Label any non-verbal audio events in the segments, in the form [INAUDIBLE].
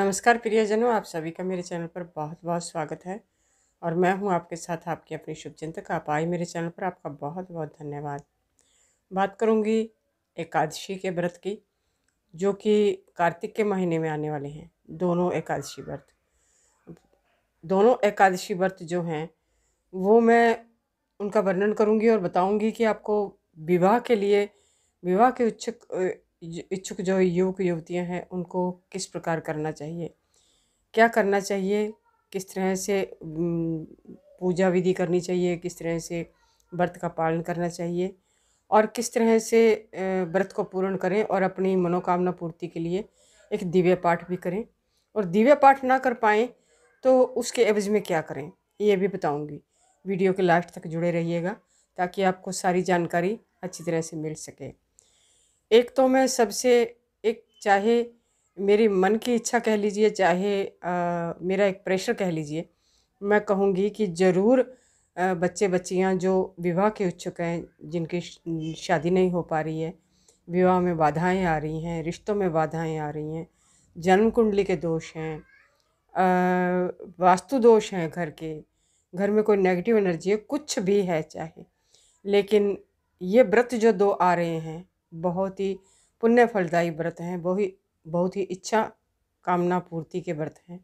नमस्कार प्रियजनों आप सभी का मेरे चैनल पर बहुत बहुत स्वागत है और मैं हूं आपके साथ आपकी अपनी शुभ चिंतक आप आई मेरे चैनल पर आपका बहुत बहुत धन्यवाद बात करूंगी एकादशी के व्रत की जो कि कार्तिक के महीने में आने वाले हैं दोनों एकादशी व्रत दोनों एकादशी व्रत जो हैं वो मैं उनका वर्णन करूँगी और बताऊँगी कि आपको विवाह के लिए विवाह के इच्छुक इच्छुक जो युवक युवतियाँ हैं उनको किस प्रकार करना चाहिए क्या करना चाहिए किस तरह से पूजा विधि करनी चाहिए किस तरह से व्रत का पालन करना चाहिए और किस तरह से व्रत को पूर्ण करें और अपनी मनोकामना पूर्ति के लिए एक दिव्य पाठ भी करें और दिव्य पाठ ना कर पाएँ तो उसके एवज में क्या करें ये भी बताऊँगी वीडियो के लास्ट तक जुड़े रहिएगा ताकि आपको सारी जानकारी अच्छी तरह से मिल सके एक तो मैं सबसे एक चाहे मेरी मन की इच्छा कह लीजिए चाहे आ, मेरा एक प्रेशर कह लीजिए मैं कहूँगी कि ज़रूर बच्चे बच्चियाँ जो विवाह के इच्छुक हैं जिनकी शादी नहीं हो पा रही है विवाह में बाधाएं आ रही हैं रिश्तों में बाधाएं आ रही हैं जन्म कुंडली के दोष हैं वास्तु दोष हैं घर के घर में कोई नेगेटिव एनर्जी है कुछ भी है चाहे लेकिन ये व्रत जो दो आ रहे हैं बहुत ही पुण्य फलदायी व्रत हैं बहुत ही बहुत ही इच्छा कामना पूर्ति के व्रत हैं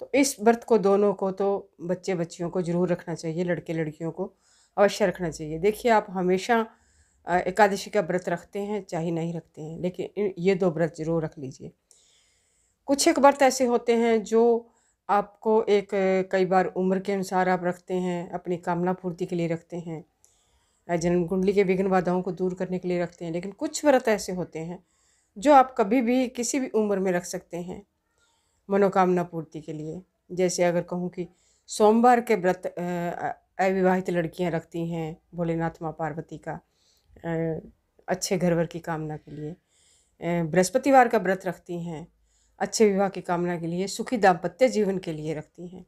तो इस व्रत को दोनों को तो बच्चे बच्चियों को ज़रूर रखना चाहिए लड़के लड़कियों को अवश्य रखना चाहिए देखिए आप हमेशा एकादशी का व्रत रखते हैं चाहे नहीं रखते हैं लेकिन ये दो व्रत ज़रूर रख लीजिए कुछ एक व्रत ऐसे होते हैं जो आपको एक कई बार उम्र के अनुसार आप रखते हैं अपनी कामना पूर्ति के लिए रखते हैं जन्म कुंडली के विघ्न बाधाओं को दूर करने के लिए रखते हैं लेकिन कुछ व्रत ऐसे होते हैं जो आप कभी भी किसी भी उम्र में रख सकते हैं मनोकामना पूर्ति के लिए जैसे अगर कहूँ कि सोमवार के व्रत अविवाहित लड़कियाँ रखती हैं भोलेनाथ माँ पार्वती का अच्छे घरवर की कामना के लिए बृहस्पतिवार का व्रत रखती हैं अच्छे विवाह की कामना के लिए सुखी दाम्पत्य जीवन के लिए रखती हैं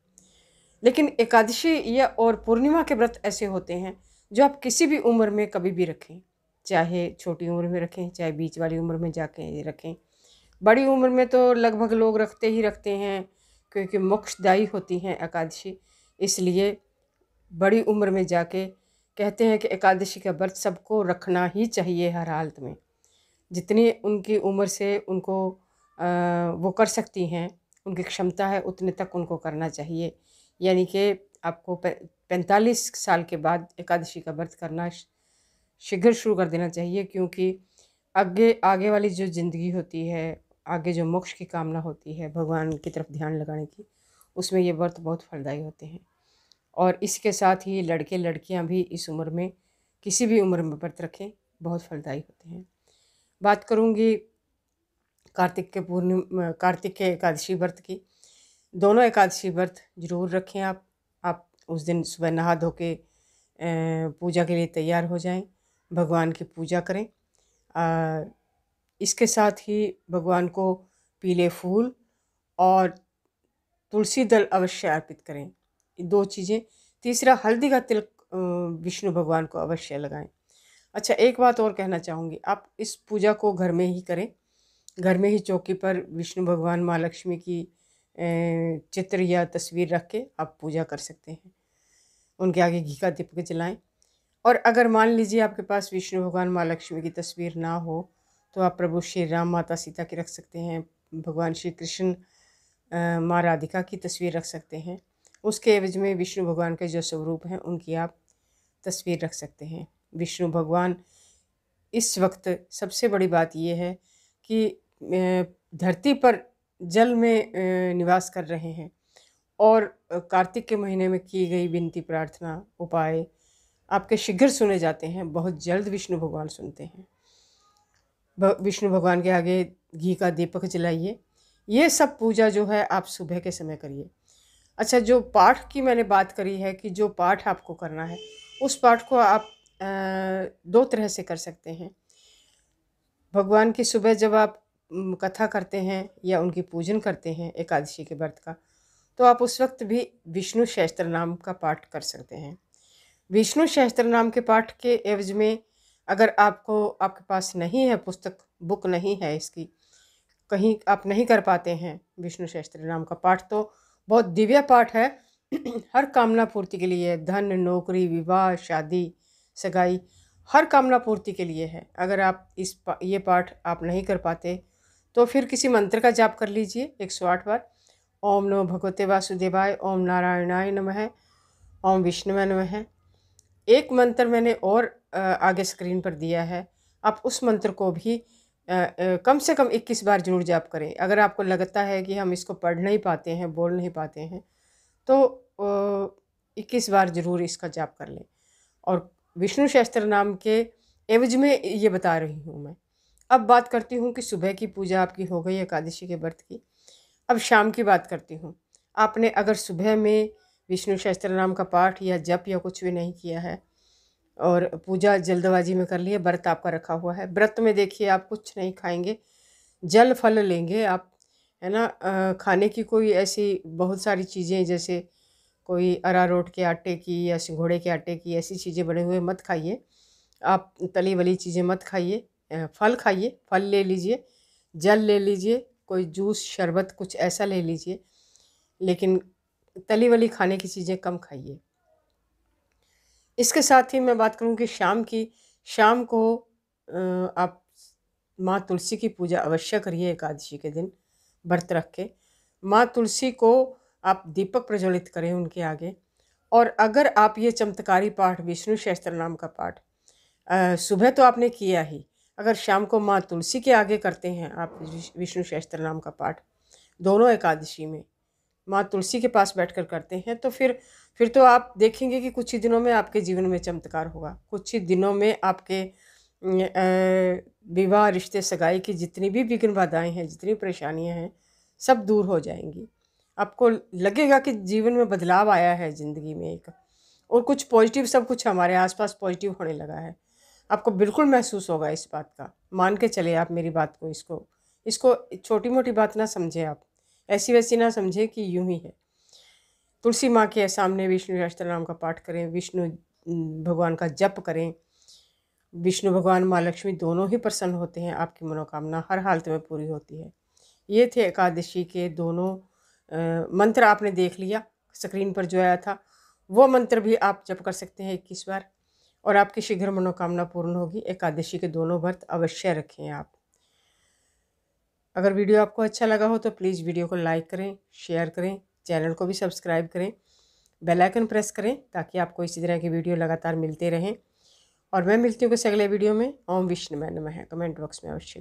लेकिन एकादशी या और पूर्णिमा के व्रत ऐसे होते हैं जो आप किसी भी उम्र में कभी भी रखें चाहे छोटी उम्र में रखें चाहे बीच वाली उम्र में जाके रखें बड़ी उम्र में तो लगभग लोग रखते ही रखते हैं क्योंकि मोक्षदायी होती हैं एकादशी इसलिए बड़ी उम्र में जाके कहते हैं कि एकादशी का व्रत सबको रखना ही चाहिए हर हालत में जितनी उनकी उम्र से उनको वो कर सकती हैं उनकी क्षमता है उतने तक उनको करना चाहिए यानी कि आपको पैंतालीस साल के बाद एकादशी का व्रत करना शीघ्र शुरू कर देना चाहिए क्योंकि आगे आगे वाली जो ज़िंदगी होती है आगे जो मोक्ष की कामना होती है भगवान की तरफ ध्यान लगाने की उसमें ये व्रत बहुत फलदायी होते हैं और इसके साथ ही लड़के लड़कियां भी इस उम्र में किसी भी उम्र में व्रत रखें बहुत फलदायी होते हैं बात करूँगी कार्तिक के पूर्णिमा कार्तिक के एकादशी व्रत की दोनों एकादशी व्रत जरूर रखें आप आप उस दिन सुबह नहा धो के पूजा के लिए तैयार हो जाएं भगवान की पूजा करें आ, इसके साथ ही भगवान को पीले फूल और तुलसी दल अवश्य अर्पित करें दो चीज़ें तीसरा हल्दी का तिलक विष्णु भगवान को अवश्य लगाएं अच्छा एक बात और कहना चाहूँगी आप इस पूजा को घर में ही करें घर में ही चौकी पर विष्णु भगवान माँ लक्ष्मी की चित्र या तस्वीर रख के आप पूजा कर सकते हैं उनके आगे घी का दीपक जलाएं और अगर मान लीजिए आपके पास विष्णु भगवान माँ लक्ष्मी की तस्वीर ना हो तो आप प्रभु श्री राम माता सीता की रख सकते हैं भगवान श्री कृष्ण माँ राधिका की तस्वीर रख सकते हैं उसके एवज में विष्णु भगवान के जो स्वरूप हैं उनकी आप तस्वीर रख सकते हैं विष्णु भगवान इस वक्त सबसे बड़ी बात यह है कि धरती पर जल में निवास कर रहे हैं और कार्तिक के महीने में की गई विनती प्रार्थना उपाय आपके शीघ्र सुने जाते हैं बहुत जल्द विष्णु भगवान सुनते हैं विष्णु भगवान के आगे घी का दीपक जलाइए ये सब पूजा जो है आप सुबह के समय करिए अच्छा जो पाठ की मैंने बात करी है कि जो पाठ आपको करना है उस पाठ को आप दो तरह से कर सकते हैं भगवान की सुबह जब आप कथा करते हैं या उनकी पूजन करते हैं एकादशी के व्रत का तो आप उस वक्त भी विष्णु सहस्त्र नाम का पाठ कर सकते हैं विष्णु सहस्त्र नाम के पाठ के एवज में अगर आपको आपके पास नहीं है पुस्तक बुक नहीं है इसकी कहीं आप नहीं कर पाते हैं विष्णु सहस्त्र नाम का पाठ तो बहुत दिव्य पाठ है [CLEARS THROAT] हर कामना पूर्ति के लिए धन नौकरी विवाह शादी सगाई हर कामना पूर्ति के लिए है अगर आप इस पा, ये पाठ आप नहीं कर पाते तो फिर किसी मंत्र का जाप कर लीजिए एक सौ आठ बार ओम नमो भगवते वासुदेवाय ओम नारायणाय नमः ओम विष्णुवय नमः एक मंत्र मैंने और आगे स्क्रीन पर दिया है आप उस मंत्र को भी कम से कम 21 बार जरूर जाप करें अगर आपको लगता है कि हम इसको पढ़ नहीं पाते हैं बोल नहीं पाते हैं तो 21 बार ज़रूर इसका जाप कर लें और विष्णु शास्त्र नाम के एवज में ये बता रही हूँ मैं अब बात करती हूँ कि सुबह की पूजा आपकी हो गई एकादशी के व्रत की अब शाम की बात करती हूँ आपने अगर सुबह में विष्णु शास्त्र नाम का पाठ या जप या कुछ भी नहीं किया है और पूजा जल्दबाजी में कर है व्रत आपका रखा हुआ है व्रत में देखिए आप कुछ नहीं खाएंगे जल फल लेंगे आप है ना खाने की कोई ऐसी बहुत सारी चीज़ें जैसे कोई अरारोट के आटे की या घोड़े के आटे की ऐसी चीज़ें बने हुए मत खाइए आप तली वाली चीज़ें मत खाइए फल खाइए फल ले लीजिए जल ले लीजिए कोई जूस शरबत कुछ ऐसा ले लीजिए लेकिन तली वाली खाने की चीज़ें कम खाइए इसके साथ ही मैं बात करूँ कि शाम की शाम को आप माँ तुलसी की पूजा अवश्य करिए एकादशी के दिन व्रत रख के माँ तुलसी को आप दीपक प्रज्वलित करें उनके आगे और अगर आप ये चमत्कारी पाठ विष्णु शस्त्र नाम का पाठ सुबह तो आपने किया ही अगर शाम को माँ तुलसी के आगे करते हैं आप विष्णु शस्त्र नाम का पाठ दोनों एकादशी में माँ तुलसी के पास बैठकर करते हैं तो फिर फिर तो आप देखेंगे कि कुछ ही दिनों में आपके जीवन में चमत्कार होगा कुछ ही दिनों में आपके विवाह रिश्ते सगाई की जितनी भी विघ्न बाधाएँ हैं जितनी परेशानियाँ हैं सब दूर हो जाएंगी आपको लगेगा कि जीवन में बदलाव आया है ज़िंदगी में एक और कुछ पॉजिटिव सब कुछ हमारे आसपास पॉजिटिव होने लगा है आपको बिल्कुल महसूस होगा इस बात का मान के चले आप मेरी बात को इसको इसको छोटी मोटी बात ना समझें आप ऐसी वैसी ना समझें कि यूं ही है तुलसी माँ के सामने विष्णु सहस्त्रनाम का पाठ करें विष्णु भगवान का जप करें विष्णु भगवान माँ लक्ष्मी दोनों ही प्रसन्न होते हैं आपकी मनोकामना हर हालत में पूरी होती है ये थे एकादशी के दोनों मंत्र आपने देख लिया स्क्रीन पर जो आया था वो मंत्र भी आप जप कर सकते हैं इक्कीस बार और आपकी शीघ्र मनोकामना पूर्ण होगी एकादशी के दोनों व्रत अवश्य रखें आप अगर वीडियो आपको अच्छा लगा हो तो प्लीज़ वीडियो को लाइक करें शेयर करें चैनल को भी सब्सक्राइब करें बेल आइकन प्रेस करें ताकि आपको इसी तरह की वीडियो लगातार मिलते रहें और मैं मिलती हूँ किसी अगले वीडियो में ओम विष्णु मैं नमः कमेंट बॉक्स में अवश्य